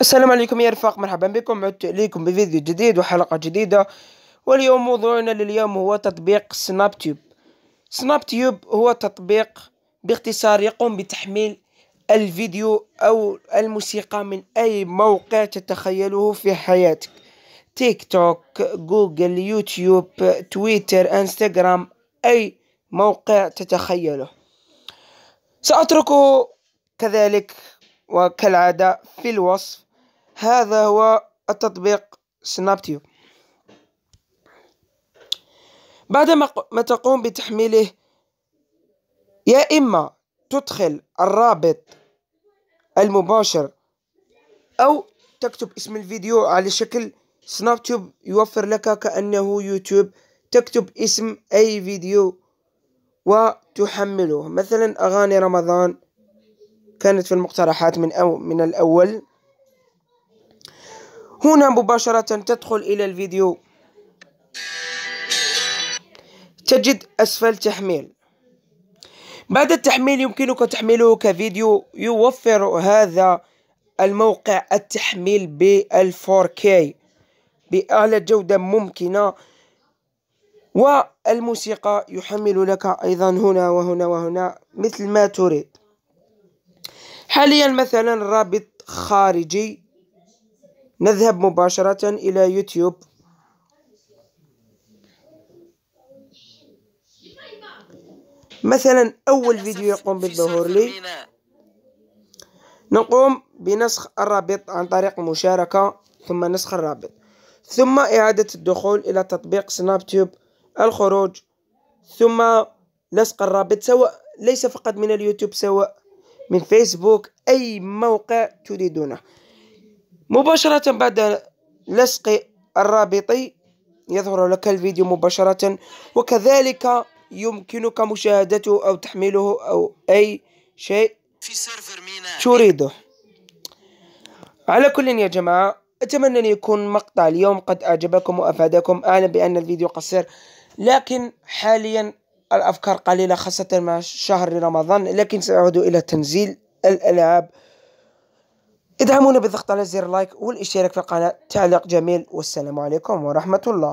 السلام عليكم يا رفاق مرحبا بكم عدت اليكم بفيديو جديد وحلقه جديده واليوم موضوعنا لليوم هو تطبيق سناب تيوب سناب تيوب هو تطبيق باختصار يقوم بتحميل الفيديو او الموسيقى من اي موقع تتخيله في حياتك تيك توك جوجل يوتيوب تويتر انستغرام اي موقع تتخيله ساتركه كذلك وكالعادة في الوصف هذا هو التطبيق سناب تيوب بعد ما تقوم بتحميله يا إما تدخل الرابط المباشر أو تكتب اسم الفيديو على شكل سناب تيوب يوفر لك كأنه يوتيوب تكتب اسم أي فيديو وتحمله مثلا أغاني رمضان كانت في المقترحات من أو من الأول هنا مباشرة تدخل إلى الفيديو تجد أسفل تحميل بعد التحميل يمكنك تحميله كفيديو يوفر هذا الموقع التحميل بال 4K بأعلى جودة ممكنة والموسيقى يحمل لك أيضا هنا وهنا وهنا مثل ما تريد حاليا مثلا رابط خارجي نذهب مباشرة إلى يوتيوب مثلا أول فيديو يقوم بالظهور لي نقوم بنسخ الرابط عن طريق المشاركة ثم نسخ الرابط ثم إعادة الدخول إلى تطبيق سناب تيوب الخروج ثم لصق الرابط سواء ليس فقط من اليوتيوب سواء من فيسبوك أي موقع تريدونه مباشرة بعد لصق الرابط يظهر لك الفيديو مباشرة وكذلك يمكنك مشاهدته أو تحميله أو أي شيء في سيرفر ميناء تريده على كل يا جماعة أتمنى أن يكون مقطع اليوم قد أعجبكم وأفادكم أعلم بأن الفيديو قصير لكن حاليا الأفكار قليلة خاصة مع شهر رمضان لكن سأعود إلى تنزيل الألعاب ادعمونا بالضغط على زر لايك والاشتراك في القناة تعليق جميل والسلام عليكم ورحمة الله